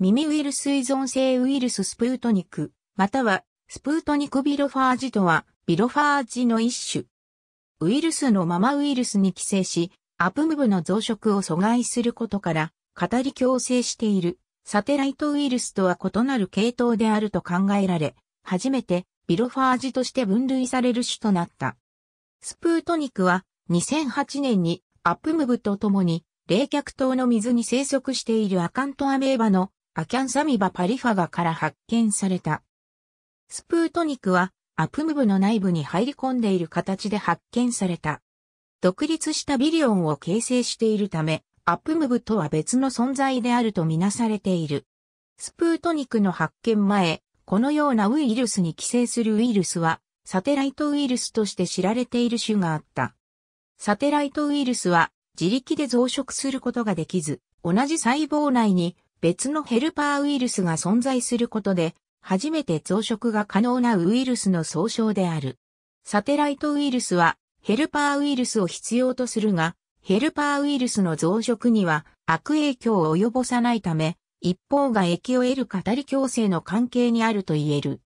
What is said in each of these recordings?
耳ウイルス依存性ウイルススプートニク、またはスプートニクビロファージとは、ビロファージの一種。ウイルスのままウイルスに寄生し、アプムブの増殖を阻害することから、語り共生している、サテライトウイルスとは異なる系統であると考えられ、初めてビロファージとして分類される種となった。スプートニクは2008年にアップムブと共に冷却塔の水に生息しているアカントアメーバのアキャンサミバパリファガから発見された。スプートニクはアプムブの内部に入り込んでいる形で発見された。独立したビリオンを形成しているため、アプムブとは別の存在であるとみなされている。スプートニクの発見前、このようなウイルスに寄生するウイルスは、サテライトウイルスとして知られている種があった。サテライトウイルスは自力で増殖することができず、同じ細胞内に別のヘルパーウイルスが存在することで、初めて増殖が可能なウイルスの総称である。サテライトウイルスは、ヘルパーウイルスを必要とするが、ヘルパーウイルスの増殖には悪影響を及ぼさないため、一方が液を得る語り強制の関係にあると言える。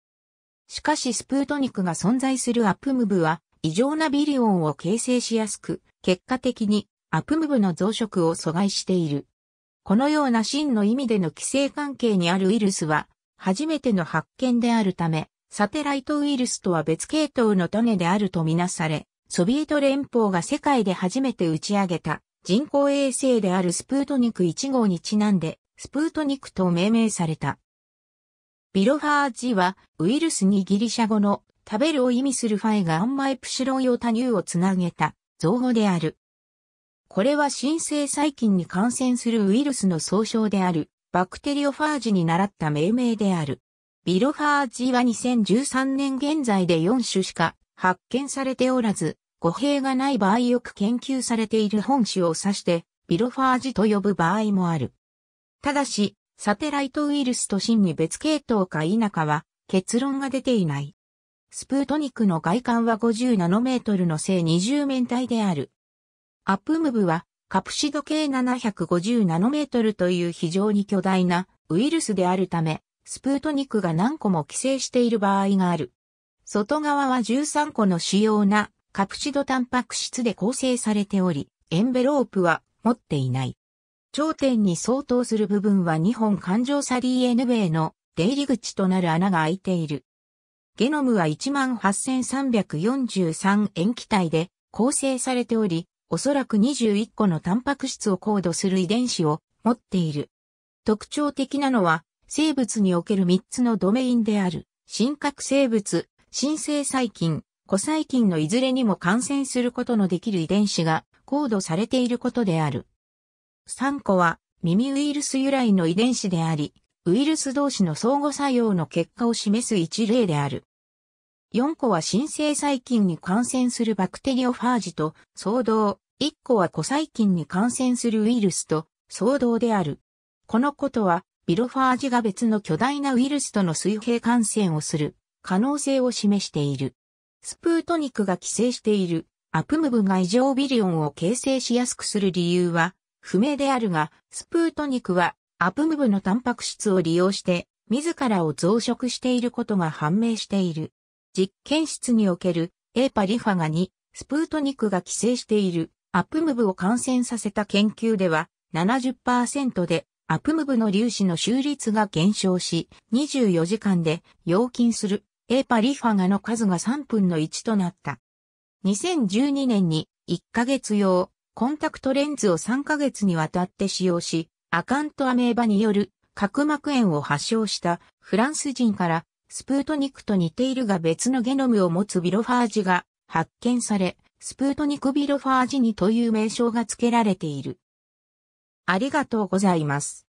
しかしスプートニクが存在するアプムブは異常なビリオンを形成しやすく、結果的にアプムブの増殖を阻害している。このような真の意味での寄生関係にあるウイルスは、初めての発見であるため、サテライトウイルスとは別系統の種であるとみなされ、ソビエト連邦が世界で初めて打ち上げた人工衛星であるスプートニク1号にちなんで、スプートニクと命名された。ビロファージは、ウイルスにギリシャ語の食べるを意味するファイがアンマイプシロン用多乳をつなげた造語である。これは新生細菌に感染するウイルスの総称である、バクテリオファージに習った命名である。ビロファージは2013年現在で4種しか発見されておらず、語弊がない場合よく研究されている本種を指して、ビロファージと呼ぶ場合もある。ただし、サテライトウイルスと真に別系統か否かは結論が出ていない。スプートニクの外観は50ナノメートルの正20面体である。アップムブはカプシド系750ナノメートルという非常に巨大なウイルスであるため、スプートニクが何個も寄生している場合がある。外側は13個の主要なカプシドタンパク質で構成されており、エンベロープは持っていない。頂点に相当する部分は2本環状サリー N 米の出入り口となる穴が開いている。ゲノムは18343塩基体で構成されており、おそらく21個のタンパク質をコードする遺伝子を持っている。特徴的なのは、生物における3つのドメインである、真核生物、新生細菌、古細菌のいずれにも感染することのできる遺伝子がコードされていることである。3個は、耳ウイルス由来の遺伝子であり、ウイルス同士の相互作用の結果を示す一例である。4個は新生細菌に感染するバクテリオファージと相同、一個は古細菌に感染するウイルスと騒動である。このことは、ビロファージが別の巨大なウイルスとの水平感染をする可能性を示している。スプートニクが寄生しているアプムブが異常ビリオンを形成しやすくする理由は不明であるが、スプートニクはアプムブのタンパク質を利用して自らを増殖していることが判明している。実験室における A パリファがにスプートニクが寄生しているアップムブを感染させた研究では70%でアップムブの粒子の収率が減少し24時間で陽菌するエーパリファガの数が3分の1となった。2012年に1ヶ月用コンタクトレンズを3ヶ月にわたって使用しアカントアメーバによる角膜炎を発症したフランス人からスプートニクと似ているが別のゲノムを持つビロファージが発見され、スプートニクビロファージニという名称が付けられている。ありがとうございます。